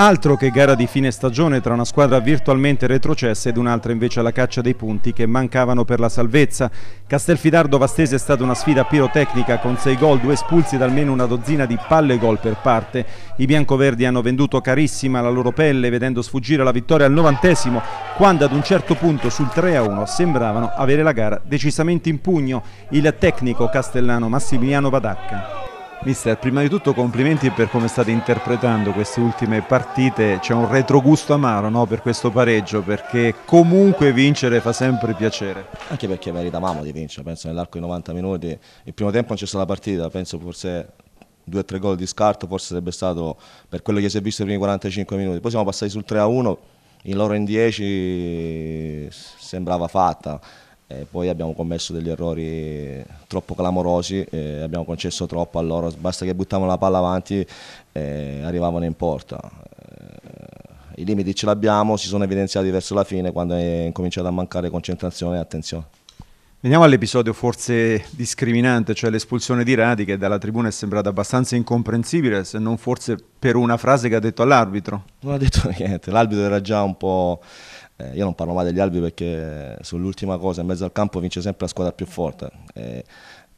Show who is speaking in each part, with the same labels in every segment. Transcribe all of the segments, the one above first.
Speaker 1: Altro che gara di fine stagione tra una squadra virtualmente retrocessa ed un'altra invece alla caccia dei punti che mancavano per la salvezza. Castelfidardo Vastese è stata una sfida pirotecnica con 6 gol, 2 espulsi ed almeno una dozzina di palle gol per parte. I biancoverdi hanno venduto carissima la loro pelle vedendo sfuggire la vittoria al novantesimo quando ad un certo punto sul 3-1 sembravano avere la gara decisamente in pugno il tecnico castellano Massimiliano Vadacca. Mister, prima di tutto complimenti per come state interpretando queste ultime partite, c'è un retrogusto amaro no, per questo pareggio perché comunque vincere fa
Speaker 2: sempre piacere. Anche perché meritavamo di vincere, penso nell'arco di 90 minuti, il primo tempo non c'è stata la partita, penso forse due o tre gol di scarto forse sarebbe stato per quello che si è visto i primi 45 minuti, poi siamo passati sul 3-1, il loro in 10 sembrava fatta e poi abbiamo commesso degli errori troppo clamorosi, eh, abbiamo concesso troppo a loro, basta che buttavano la palla avanti e arrivavano in porta. Eh, I limiti ce l'abbiamo, si sono evidenziati verso la fine quando è cominciata a mancare concentrazione e attenzione.
Speaker 1: Veniamo all'episodio forse discriminante, cioè l'espulsione di Radi che dalla tribuna è sembrata abbastanza incomprensibile, se non forse per una frase che ha detto
Speaker 2: all'arbitro. Non ha detto niente, l'arbitro era già un po'... Eh, io non parlo mai degli albi perché sull'ultima cosa in mezzo al campo vince sempre la squadra più forte. Eh,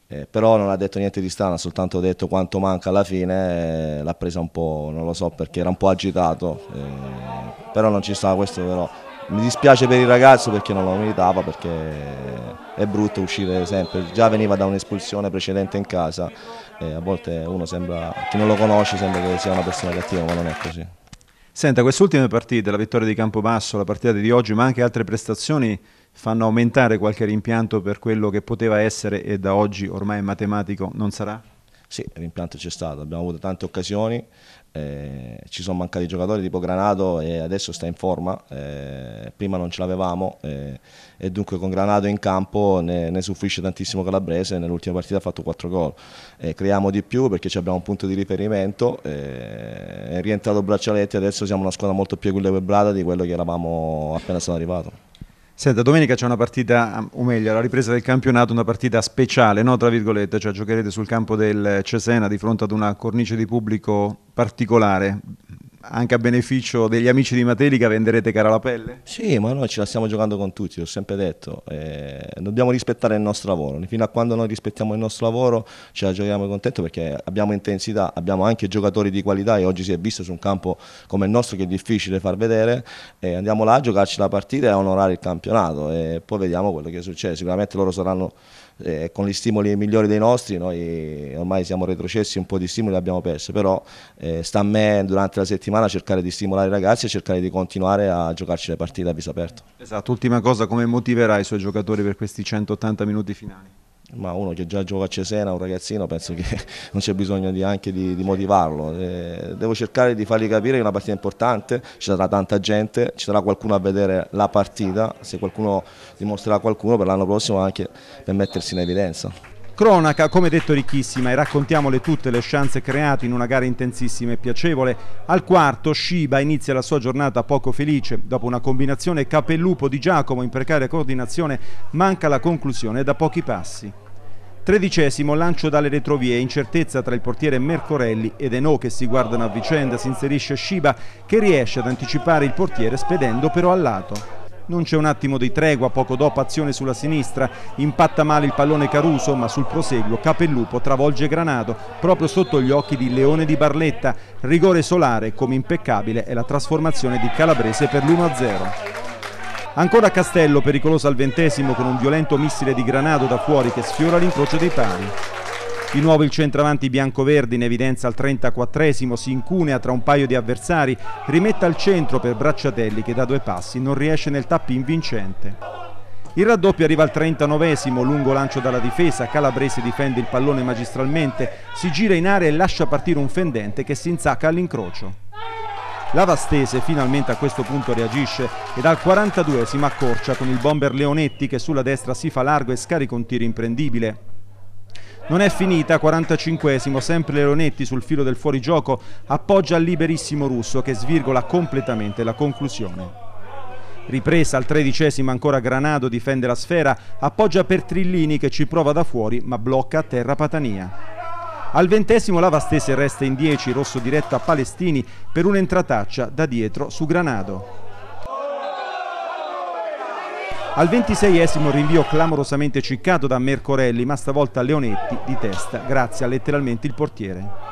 Speaker 2: eh, però non ha detto niente di strano, ha soltanto detto quanto manca alla fine, eh, l'ha presa un po', non lo so perché era un po' agitato, eh, però non ci stava questo però mi dispiace per il ragazzo perché non lo meritava, perché è brutto uscire sempre, già veniva da un'espulsione precedente in casa e a volte uno sembra, chi non lo conosce sembra che sia una persona cattiva, ma non è così. Senta, queste ultime partite,
Speaker 1: la vittoria di Campobasso, la partita di oggi, ma anche altre prestazioni fanno aumentare qualche rimpianto per quello che poteva essere e da oggi ormai matematico non
Speaker 2: sarà? Sì, l'impianto c'è stato, abbiamo avuto tante occasioni, eh, ci sono mancati giocatori tipo Granato e adesso sta in forma, eh, prima non ce l'avevamo eh, e dunque con Granato in campo ne, ne soffrisce tantissimo Calabrese, nell'ultima partita ha fatto 4 gol, eh, creiamo di più perché abbiamo un punto di riferimento, eh, è rientrato Braccialetti adesso siamo una squadra molto più equilibrata di quello che eravamo appena sono arrivato. Senta, domenica
Speaker 1: c'è una partita, o meglio, alla ripresa del campionato, una partita speciale, no? tra virgolette, cioè giocherete sul campo del Cesena di fronte ad una cornice di pubblico particolare anche
Speaker 2: a beneficio degli amici di Matelica venderete cara la pelle? Sì, ma noi ce la stiamo giocando con tutti, l'ho sempre detto. Eh, dobbiamo rispettare il nostro lavoro. Fino a quando noi rispettiamo il nostro lavoro ce la giochiamo contento perché abbiamo intensità, abbiamo anche giocatori di qualità e oggi si è visto su un campo come il nostro che è difficile far vedere. Eh, andiamo là a giocarci la partita e a onorare il campionato e poi vediamo quello che succede. Sicuramente loro saranno eh, con gli stimoli migliori dei nostri, noi ormai siamo retrocessi, un po' di stimoli abbiamo perso, però eh, sta a me durante la settimana cercare di stimolare i ragazzi e cercare di continuare a giocarci le partite a viso aperto.
Speaker 1: Esatto, ultima cosa, come motiverà
Speaker 2: i suoi giocatori per questi 180 minuti finali? ma uno che già gioca a Cesena, un ragazzino, penso che non c'è bisogno anche di, di, motivarlo. Eh, devo cercare di fargli capire che è una partita importante, ci sarà tanta gente, ci sarà qualcuno a vedere la partita, se qualcuno dimostrerà qualcuno per l'anno prossimo anche per mettersi in evidenza.
Speaker 1: Cronaca, come detto, ricchissima e raccontiamole tutte le chance create in una gara intensissima e piacevole. Al quarto, Shiba inizia la sua giornata poco felice. Dopo una combinazione capellupo di Giacomo in precaria coordinazione, manca la conclusione da pochi passi. Tredicesimo, lancio dalle retrovie, incertezza tra il portiere Mercorelli ed Eno che si guardano a vicenda, si inserisce Shiba che riesce ad anticipare il portiere spedendo però al lato. Non c'è un attimo di tregua, poco dopo azione sulla sinistra, impatta male il pallone Caruso, ma sul proseguo Capellupo travolge Granato, proprio sotto gli occhi di Leone di Barletta. Rigore solare, come impeccabile, è la trasformazione di Calabrese per l'1-0. Ancora Castello pericoloso al ventesimo con un violento missile di granato da fuori che sfiora l'incrocio dei pali. Di nuovo il centravanti bianco-verde in evidenza al 34esimo, si incunea tra un paio di avversari, rimette al centro per Bracciatelli che da due passi non riesce nel tappin vincente. Il raddoppio arriva al 39esimo, lungo lancio dalla difesa, Calabrese difende il pallone magistralmente, si gira in area e lascia partire un fendente che si insacca all'incrocio. Lavastese finalmente a questo punto reagisce e dal 42 si accorcia con il bomber Leonetti che sulla destra si fa largo e scarica un tiro imprendibile. Non è finita, 45esimo, sempre Leonetti sul filo del fuorigioco appoggia al liberissimo russo che svirgola completamente la conclusione. Ripresa al tredicesimo ancora Granado difende la sfera, appoggia per Trillini che ci prova da fuori ma blocca a terra Patania. Al ventesimo la Vastese resta in 10, rosso diretto a Palestini per un'entrataccia da dietro su Granado. Al ventiseiesimo rinvio clamorosamente ciccato da Mercorelli, ma stavolta Leonetti di testa, grazie a letteralmente il portiere.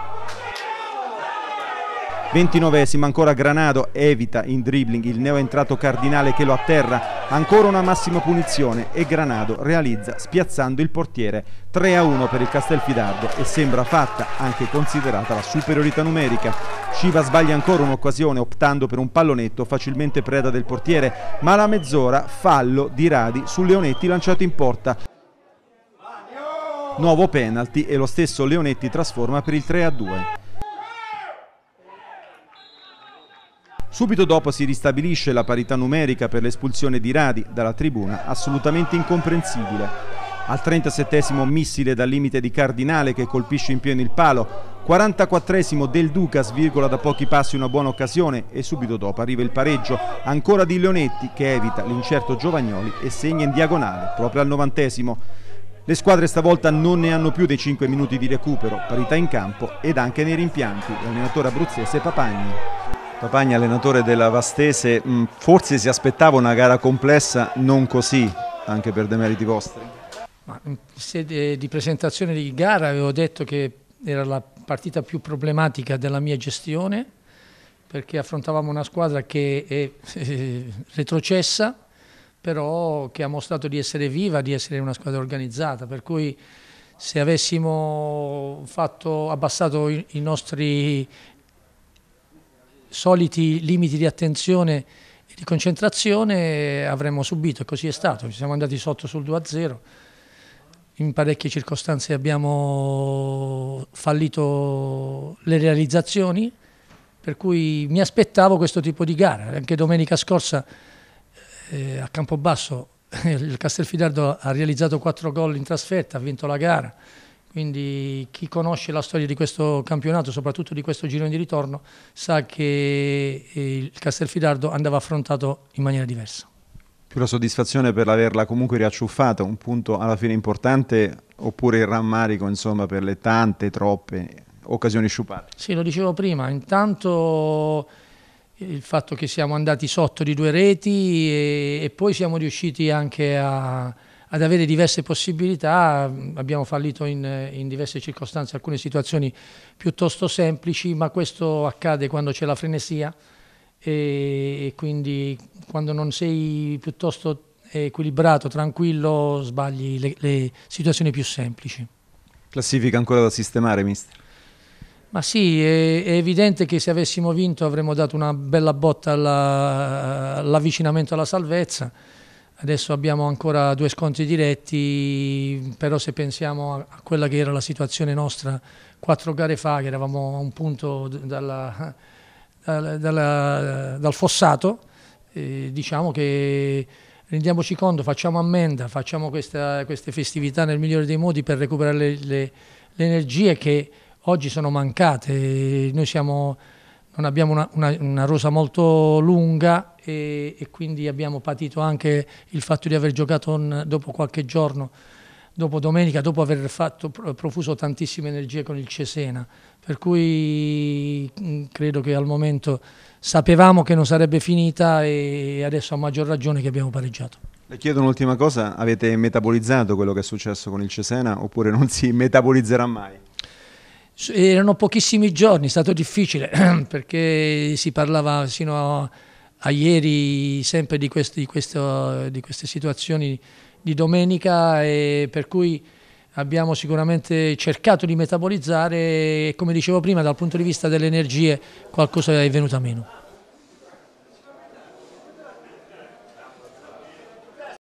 Speaker 1: 29esima ancora Granado evita in dribbling il neoentrato Cardinale che lo atterra, ancora una massima punizione e Granado realizza spiazzando il portiere 3 a 1 per il Castelfidardo e sembra fatta anche considerata la superiorità numerica. Sciva sbaglia ancora un'occasione optando per un pallonetto facilmente preda del portiere, ma la mezz'ora fallo di Radi su Leonetti lanciato in porta. Nuovo penalty e lo stesso Leonetti trasforma per il 3 a 2. Subito dopo si ristabilisce la parità numerica per l'espulsione di Radi dalla tribuna, assolutamente incomprensibile. Al 37 missile dal limite di Cardinale che colpisce in pieno il palo, 44 del Duca svirgola da pochi passi una buona occasione e subito dopo arriva il pareggio ancora di Leonetti che evita l'incerto Giovagnoli e segna in diagonale proprio al 90 Le squadre stavolta non ne hanno più dei 5 minuti di recupero, parità in campo ed anche nei rimpianti. L'allenatore abruzzese Papagni. Papagna, allenatore della Vastese, mm, forse si aspettava una gara complessa, non così, anche per demeriti vostri? Mm,
Speaker 3: in sede di presentazione di gara avevo detto che era la partita più problematica della mia gestione, perché affrontavamo una squadra che è eh, retrocessa, però che ha mostrato di essere viva, di essere una squadra organizzata, per cui se avessimo fatto, abbassato i nostri soliti limiti di attenzione e di concentrazione avremmo subito e così è stato, ci siamo andati sotto sul 2-0, in parecchie circostanze abbiamo fallito le realizzazioni, per cui mi aspettavo questo tipo di gara, anche domenica scorsa eh, a Campobasso il Castelfidardo ha realizzato 4 gol in trasferta, ha vinto la gara, quindi chi conosce la storia di questo campionato, soprattutto di questo girone di ritorno, sa che eh, il Castelfidardo andava affrontato in maniera diversa.
Speaker 1: Più la soddisfazione per averla comunque riacciuffata, un punto alla fine importante, oppure il rammarico insomma, per le tante, troppe occasioni sciupate?
Speaker 3: Sì, lo dicevo prima, intanto il fatto che siamo andati sotto di due reti e, e poi siamo riusciti anche a ad avere diverse possibilità, abbiamo fallito in, in, diverse circostanze, alcune situazioni piuttosto semplici, ma questo accade quando c'è la frenesia e, e quindi quando non sei piuttosto equilibrato, tranquillo, sbagli le, le, situazioni più semplici.
Speaker 1: Classifica ancora da sistemare, mister?
Speaker 3: Ma sì, è, è evidente che se avessimo vinto avremmo dato una bella botta all'avvicinamento alla, alla salvezza Adesso abbiamo ancora due scontri diretti, però se pensiamo a quella che era la situazione nostra quattro gare fa, che eravamo a un punto dalla, dalla, dalla, dal fossato, eh, diciamo che rendiamoci conto, facciamo ammenda, facciamo questa, queste festività nel migliore dei modi per recuperare le, le, le energie che oggi sono mancate. Noi siamo non abbiamo una, una, una rosa molto lunga e, e, quindi abbiamo patito anche il fatto di aver giocato on, dopo qualche giorno, dopo domenica, dopo aver fatto, profuso tantissime energie con il Cesena. Per cui mm, credo che al momento sapevamo che non sarebbe finita e adesso a maggior ragione che abbiamo pareggiato.
Speaker 1: Le chiedo un'ultima cosa, avete metabolizzato quello che è successo con il Cesena oppure non si metabolizzerà mai?
Speaker 3: Erano pochissimi giorni, è stato difficile perché si parlava sino a, ieri sempre di, questi, questo, di queste situazioni di domenica e per cui abbiamo sicuramente cercato di metabolizzare e come dicevo prima dal punto di vista delle energie qualcosa è venuto a meno.